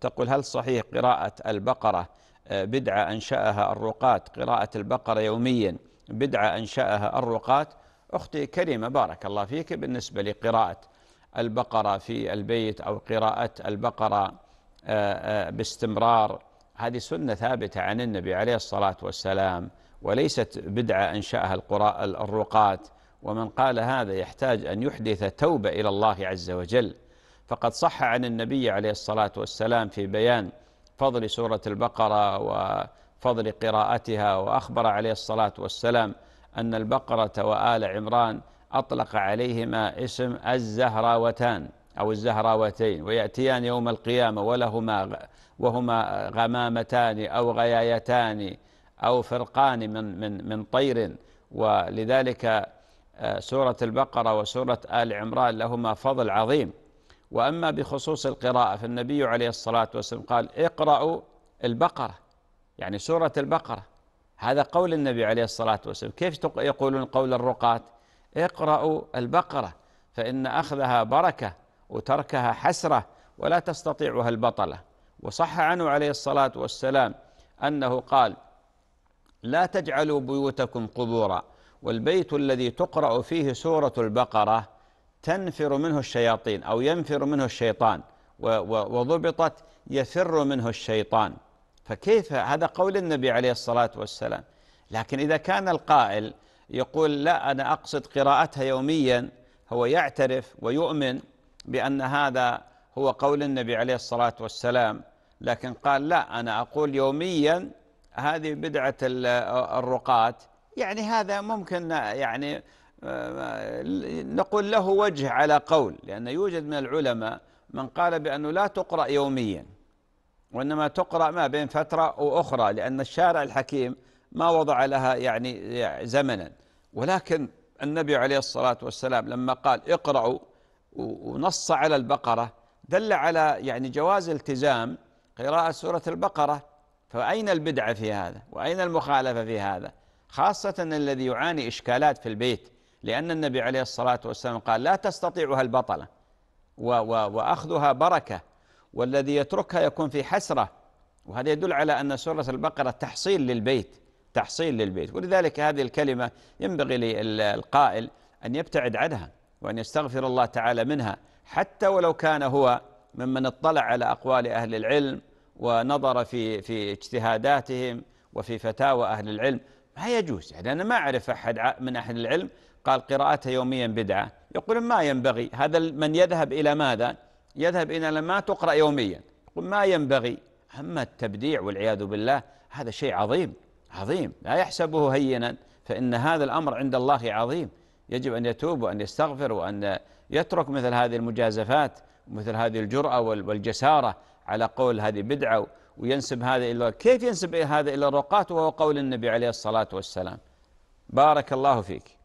تقول هل صحيح قراءة البقرة آه، بدعة أنشأها الرقات قراءة البقرة يوميا بدعة أنشأها الرقات أختي كريمة بارك الله فيك بالنسبة لقراءة البقرة في البيت أو قراءة البقرة آه، آه، باستمرار هذه سنة ثابتة عن النبي عليه الصلاة والسلام وليست بدعة أنشأها القراء الرقات ومن قال هذا يحتاج أن يحدث توبة إلى الله عز وجل فقد صح عن النبي عليه الصلاة والسلام في بيان فضل سورة البقرة وفضل قراءتها وأخبر عليه الصلاة والسلام أن البقرة وآل عمران أطلق عليهما اسم الزهراوتان أو الزهراوتين ويأتيان يوم القيامة ولهما وهما غمامتان أو غيايتان أو فرقان من من من طير ولذلك آه، سورة البقرة وسورة آل عمران لهما فضل عظيم وأما بخصوص القراءة فالنبي عليه الصلاة والسلام قال اقرأوا البقرة يعني سورة البقرة هذا قول النبي عليه الصلاة والسلام كيف يقولون قول الرقاة اقرأوا البقرة فإن أخذها بركة وتركها حسرة ولا تستطيعها البطلة وصح عنه عليه الصلاة والسلام أنه قال لا تجعلوا بيوتكم قبورا والبيت الذي تقرأ فيه سورة البقرة تنفر منه الشياطين أو ينفر منه الشيطان وضبطت يفر منه الشيطان فكيف هذا قول النبي عليه الصلاة والسلام لكن إذا كان القائل يقول لا أنا أقصد قراءتها يوميا هو يعترف ويؤمن بأن هذا هو قول النبي عليه الصلاة والسلام لكن قال لا أنا أقول يوميا هذه بدعة الرقاة يعني هذا ممكن يعني آه، نقول له وجه على قول لأن يوجد من العلماء من قال بأنه لا تقرأ يوميا وإنما تقرأ ما بين فترة وأخرى لأن الشارع الحكيم ما وضع لها يعني, يعني زمنا ولكن النبي عليه الصلاة والسلام لما قال اقرأوا ونص على البقرة دل على يعني جواز التزام قراءة سورة البقرة فأين البدعة في هذا وأين المخالفة في هذا خاصة الذي يعاني إشكالات في البيت لأن النبي عليه الصلاة والسلام قال لا تستطيعها البطلة و و وأخذها بركة والذي يتركها يكون في حسرة وهذا يدل على أن سورة البقرة تحصيل للبيت تحصيل للبيت ولذلك هذه الكلمة ينبغي للقائل أن يبتعد عنها وأن يستغفر الله تعالى منها حتى ولو كان هو ممن اطلع على أقوال أهل العلم ونظر في في اجتهاداتهم وفي فتاوى أهل العلم يجوز يعني أنا ما أعرف أحد من أهل العلم قال قراءته يوميا بدعة يقول ما ينبغي هذا من يذهب إلى ماذا يذهب إلى ما تقرأ يوميا يقول ما ينبغي أما التبديع والعياذ بالله هذا شيء عظيم عظيم لا يحسبه هينا فإن هذا الأمر عند الله عظيم يجب أن يتوب وأن يستغفر وأن يترك مثل هذه المجازفات مثل هذه الجرأة والجسارة على قول هذه بدعة وينسب هذا إلى كيف ينسب هذا إلى الرقات وهو قول النبي عليه الصلاة والسلام بارك الله فيك